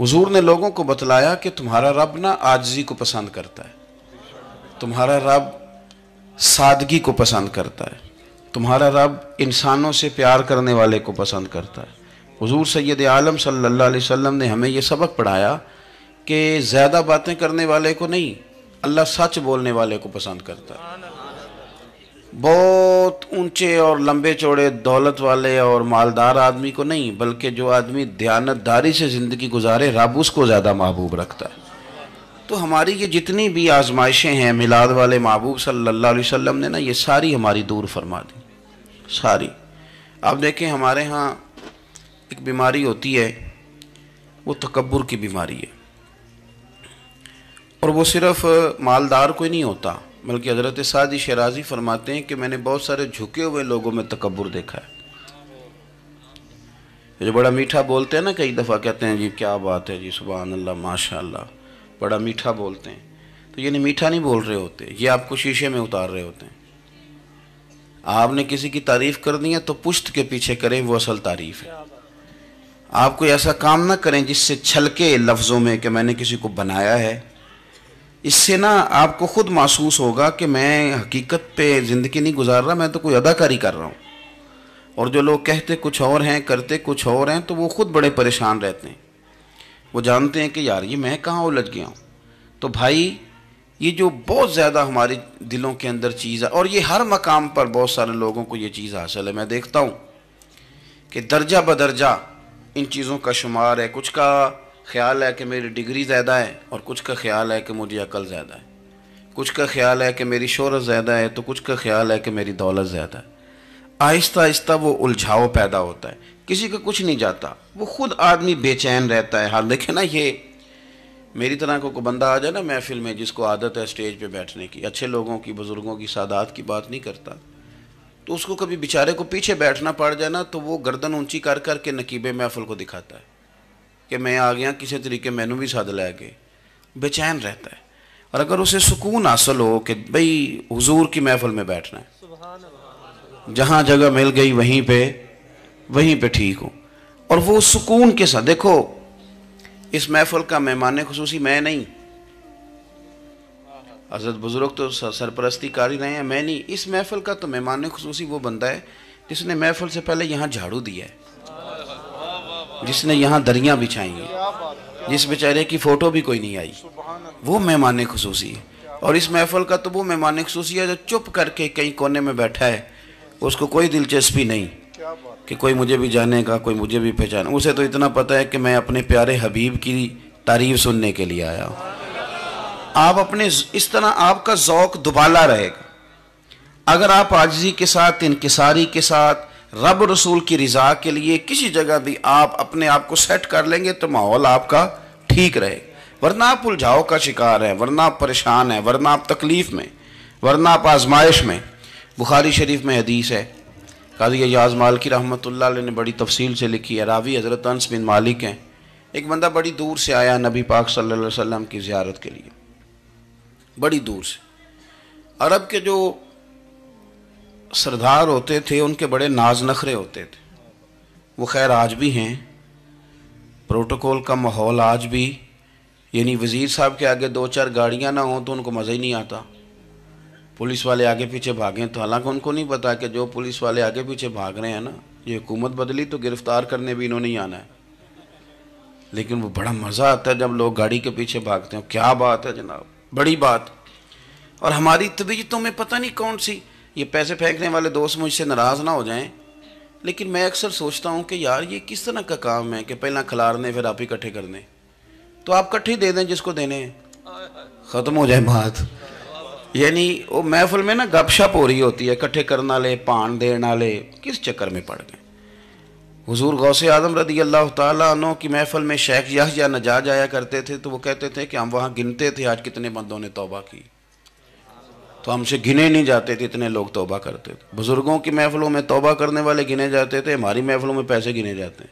हजूर ने लोगों को बतलाया कि तुम्हारा रब ना आजजी को पसंद करता है तुम्हारा रब सादगी को पसंद करता है तुम्हारा रब इंसानों से प्यार करने वाले को पसंद करता है हजूर सैद आलम सल्ला वसम ने हमें यह सबक पढ़ाया कि ज़्यादा बातें करने वाले को नहीं अल्लाह सच बोलने वाले को पसंद करता है बहुत ऊंचे और लंबे चौड़े दौलत वाले और मालदार आदमी को नहीं बल्कि जो आदमी ध्यानतदारी से ज़िंदगी गुजारे रब उसको ज़्यादा महबूब रखता है तो हमारी ये जितनी भी आजमाइशें हैं मिलाद वाले महबूब सल्लल्लाहु अलैहि वसल्लम ने ना ये सारी हमारी दूर फरमा दी सारी आप देखें हमारे यहाँ एक बीमारी होती है वो तकबर की बीमारी है और वो सिर्फ़ मालदार को ही नहीं होता बल्कि हज़रत साद शराजी फरमाते हैं कि मैंने बहुत सारे झुके हुए लोगों में तकबर देखा है जो बड़ा मीठा बोलते हैं ना कई दफ़ा कहते हैं जी क्या बात है जी सुबह अल्लाह माशा बड़ा मीठा बोलते हैं तो ये नहीं मीठा नहीं बोल रहे होते ये आपको शीशे में उतार रहे होते हैं आपने किसी की तारीफ़ करनी है तो पुश्त के पीछे करें वो असल तारीफ़ है आप कोई ऐसा काम ना करें जिससे छलके लफ्ज़ों में कि मैंने किसी को बनाया है इससे ना आपको खुद महसूस होगा कि मैं हकीकत पे ज़िंदगी नहीं गुजार रहा मैं तो कोई अदाकारी कर रहा हूँ और जो लोग कहते कुछ और हैं करते कुछ और हैं तो वो खुद बड़े परेशान रहते हैं वो जानते हैं कि यार ये मैं कहाँ उलझ गया हूँ तो भाई ये जो बहुत ज़्यादा हमारे दिलों के अंदर चीज़ है और ये हर मकाम पर बहुत सारे लोगों को ये चीज़ हासिल है मैं देखता हूँ कि दर्जा बदर्जा इन चीज़ों का शुमार है कुछ का ख्याल है कि मेरी डिग्री ज़्यादा है और कुछ का ख्याल है कि मुझे अकल ज़्यादा है कुछ का ख्याल है कि मेरी शहरत ज़्यादा है तो कुछ का ख्याल है कि मेरी दौलत ज़्यादा है आहिस्ता आहिस्ता वो उलझाव पैदा होता है किसी का कुछ नहीं जाता वो खुद आदमी बेचैन रहता है हाल देखे ना ये मेरी तरह को बंदा आ जाए ना महफिल में जिसको आदत है स्टेज पे बैठने की अच्छे लोगों की बुज़ुर्गों की सादात की बात नहीं करता तो उसको कभी बेचारे को पीछे बैठना पड़ जाए ना तो वो गर्दन ऊंची कर कर के नकीबे महफिल को दिखाता है कि मैं आ गया किसी तरीके मैं भी सद के बेचैन रहता है और अगर उसे सुकून हासिल हो कि भाई हजूर की महफल में बैठना है जहाँ जगह मिल गई वहीं पे वहीं पे ठीक हूँ और वो सुकून के साथ देखो इस महफल का मेहमान खसूसी मैं नहीं हजरत बुज़ुर्ग तो सरपरस्ती कर ही रहे हैं मैं नहीं इस महफल का तो मेहमान खसूसी वो बंदा है जिसने महफल से पहले यहाँ झाड़ू दिया है जिसने यहाँ दरिया बिछाई हैं जिस बेचारे की फ़ोटो भी कोई नहीं आई वो मेहमान खसूसी है और इस महफल का तो वो मेहमान खसूसी है जो चुप करके कहीं कोने में बैठा है उसको कोई दिलचस्पी नहीं कि कोई मुझे भी जाने का कोई मुझे भी पहचाने उसे तो इतना पता है कि मैं अपने प्यारे हबीब की तारीफ सुनने के लिए आया हूँ आप अपने इस तरह आपका ओक़ दुबाला रहेगा अगर आप आजी के साथ इनकसारी के साथ रब रसूल की रज़ा के लिए किसी जगह भी आप अपने आप को सेट कर लेंगे तो माहौल आपका ठीक रहे वरना आप उलझाओ का शिकार है वरना आप परेशान है वरना आप तकलीफ़ में वरना आप आजमाइश में बुखारी शरीफ में हदीस है काजी एजाज मालकी रहमत ने बड़ी तफसील से लिखी है रावी हज़रत अनस बिन मालिक हैं एक बंदा बड़ी दूर से आया नबी पाक सल्लल्लाहु अलैहि वसल्लम की ज़्यारत के लिए बड़ी दूर से अरब के जो सरदार होते थे उनके बड़े नाज नखरे होते थे वो खैर आज भी हैं प्रोटोकॉल का माहौल आज भी यानी वज़ीर साहब के आगे दो चार गाड़ियां ना हों तो उनको मज़ा ही नहीं आता पुलिस वाले आगे पीछे भागें तो हालांकि उनको नहीं पता कि जो पुलिस वाले आगे पीछे भाग रहे हैं ना ये हुकूमत बदली तो गिरफ़्तार करने भी इन्होंने ही आना है लेकिन वो बड़ा मज़ा आता है जब लोग गाड़ी के पीछे भागते हैं क्या बात है जनाब बड़ी बात और हमारी तबीयतों में पता नहीं कौन सी ये पैसे फेंकने वाले दोस्त मुझसे नाराज़ ना हो जाएं लेकिन मैं अक्सर सोचता हूँ कि यार ये किस तरह का काम है कि पहला खिलाड़ने फिर आप इकट्ठे करने तो आप इकट्ठे दे दें जिसको देने ख़त्म हो जाए बात यानी वो महफिल में ना गपशप हो रही होती है इकट्ठे करने वाले पान देने वाले किस चक्कर में पड़ गए हुजूर गौसे आजम रदी अल्लाह तु की महफल में शेख यह या नजाज आया करते थे तो वो कहते थे कि हम वहाँ गिनते थे आज कितने बंदों ने तोबा की तो हमसे घिने नहीं जाते थे इतने लोग तोबा करते थे बुज़ुर्गों की महफिलों में तोबा करने वाले गिने जाते थे हमारी महफिलों में पैसे गिने जाते हैं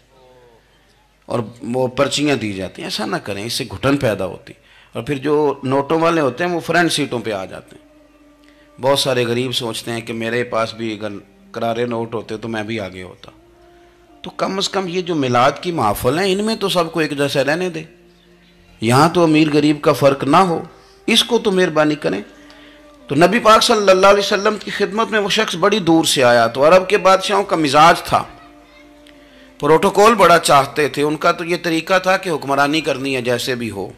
और वो पर्चियाँ दी जाती हैं ऐसा ना करें इससे घुटन पैदा होती और फिर जो नोटों वाले होते हैं वो फ्रंट सीटों पर आ जाते हैं बहुत सारे गरीब सोचते हैं कि मेरे पास भी अगर करारे नोट होते तो मैं भी आगे होता तो कम से कम ये जो मिलाद की महफल हैं इनमें तो सबको एक जैसा रहने दे यहाँ तो अमीर गरीब का फ़र्क ना हो इसको तो मेहरबानी करें तो नबी पाक सल्लल्लाहु अलैहि वसल्लम की खिदमत में वो शख्स बड़ी दूर से आया तो अरब के बादशाहों का मिजाज था प्रोटोकॉल बड़ा चाहते थे उनका तो ये तरीका था कि हुक्मरानी करनी है जैसे भी हो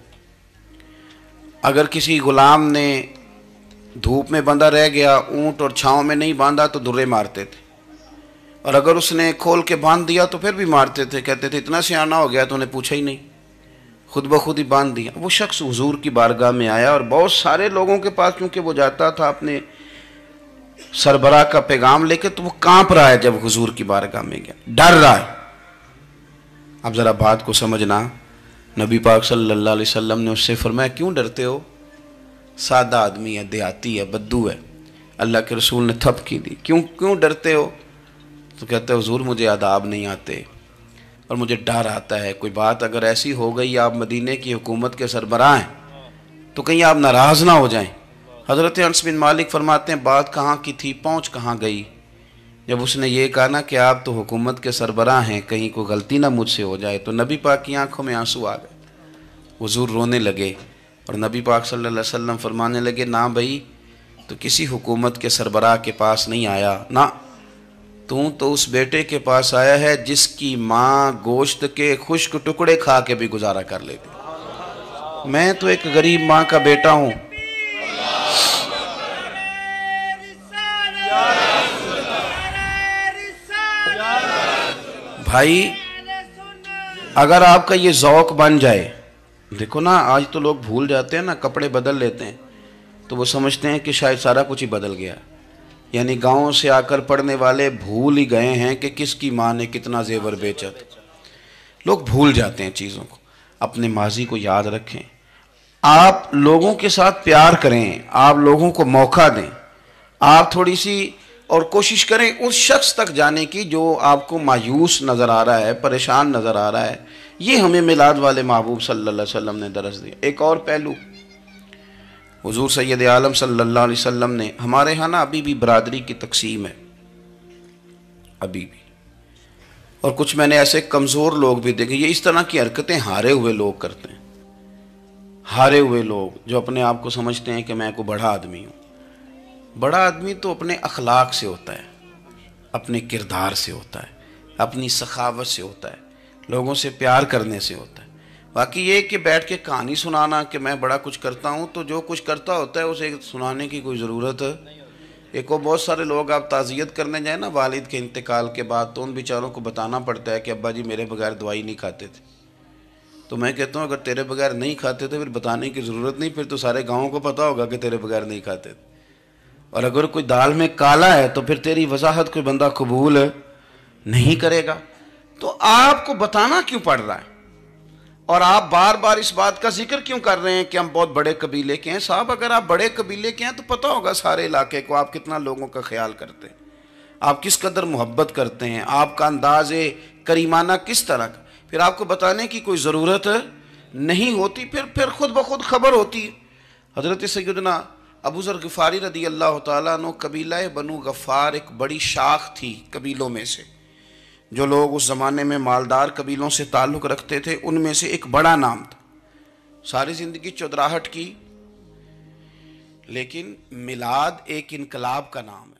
अगर किसी गुलाम ने धूप में बंधा रह गया ऊंट और छाँव में नहीं बांधा तो दुर्रे मारते थे और अगर उसने खोल के बांध दिया तो फिर भी मारते थे कहते थे इतना सियाना हो गया तो उन्हें पूछा ही नहीं खुद ब खुद ही बांध दिया वो शख्स हजूर की बारगाह में आया और बहुत सारे लोगों के पास क्योंकि वो जाता था अपने सरबराह का पैगाम लेके तो वो कांप रहा है जब हजूर की बारगाह में गया डर रहा है अब ज़रा बात को समझना नबी पाक सल्लल्लाहु अलैहि वसल्लम ने उससे फरमाया क्यों डरते हो सादा आदमी है देहाती है बद्दू है अल्लाह के रसूल ने थप की दी क्यों क्यों डरते हो तो कहते हजूर मुझे आदाब नहीं आते और मुझे डर आता है कोई बात अगर ऐसी हो गई आप मदीने की हुकूमत के सरबराह हैं तो कहीं आप नाराज़ ना हो जाएं हज़रत अंस बिन मालिक फरमाते हैं बात कहाँ की थी पहुँच कहाँ गई जब उसने ये कहा ना कि आप तो हुकूमत के सरबराह हैं कहीं कोई गलती ना मुझसे हो जाए तो नबी पाक की आंखों में आंसू आ गए हजूर रोने लगे और नबी पाक सल्लल्लाहु अलैहि वसल्लम फरमाने लगे ना भाई तो किसी हुकूमत के सरबराह के पास नहीं आया ना तू तो उस बेटे के पास आया है जिसकी माँ गोश्त के खुश्क टुकड़े खा के भी गुजारा कर लेती मैं तो एक गरीब माँ का बेटा हूँ भाई अगर आपका ये जौक बन जाए देखो ना आज तो लोग भूल जाते हैं ना कपड़े बदल लेते हैं तो वो समझते हैं कि शायद सारा कुछ ही बदल गया यानी गाँव से आकर पढ़ने वाले भूल ही गए हैं कि किसकी माँ ने कितना जेवर बेचा था लोग भूल जाते हैं चीज़ों को अपने माजी को याद रखें आप लोगों के साथ प्यार करें आप लोगों को मौका दें आप थोड़ी सी और कोशिश करें उस शख्स तक जाने की जो आपको मायूस नज़र आ रहा है परेशान नज़र आ रहा है ये हमें मिलाद वाले महबूब सल्लल्लाहु अलैहि वसल्लम ने दरस दिया एक और पहलू हजूर सैद आलम सल्ला वम ने हमारे यहाँ ना अभी भी बरदरी की तकसीम है अभी भी और कुछ मैंने ऐसे कमज़ोर लोग भी देखे ये इस तरह की हरकतें हारे हुए लोग करते हैं हारे हुए लोग जो अपने आप को समझते हैं कि मैं को बड़ा आदमी हूँ बड़ा आदमी तो अपने अखलाक से होता है अपने किरदार से होता है अपनी सखावत से होता है लोगों से प्यार करने से होता है बाकी ये कि बैठ के कहानी सुनाना कि मैं बड़ा कुछ करता हूँ तो जो कुछ करता होता है उसे सुनाने की कोई ज़रूरत है एक और बहुत सारे लोग आप ताज़ियत करने जाए ना वालिद के इंतकाल के बाद तो उन बेचारों को बताना पड़ता है कि अब्बा जी मेरे बगैर दवाई नहीं खाते थे तो मैं कहता हूँ अगर तेरे बगैर नहीं खाते तो फिर बताने की ज़रूरत नहीं फिर तो सारे गाँव को पता होगा कि तेरे बगैर नहीं खाते थे और अगर कोई दाल में काला है तो फिर तेरी वजाहत कोई बंदा कबूल नहीं करेगा तो आपको बताना क्यों पड़ रहा है और आप बार बार इस बात का जिक्र क्यों कर रहे हैं कि हम बहुत बड़े कबीले के हैं साहब अगर आप बड़े कबीले के हैं तो पता होगा सारे इलाके को आप कितना लोगों का ख्याल करते हैं आप किस कदर मोहब्बत करते हैं आपका अंदाज करीमाना किस तरह का फिर आपको बताने की कोई ज़रूरत नहीं होती फिर फिर खुद ब खुद खबर होती है हज़रत सैदना अबू ज़र गफ़ारी रदी अल्लाह तबीला बनु गफ़ार एक बड़ी शाख थी कबीलों में से जो लोग उस ज़माने में मालदार कबीलों से ताल्लुक़ रखते थे उनमें से एक बड़ा नाम था सारी ज़िंदगी चौधराहट की लेकिन मिलाद एक इनकलाब का नाम है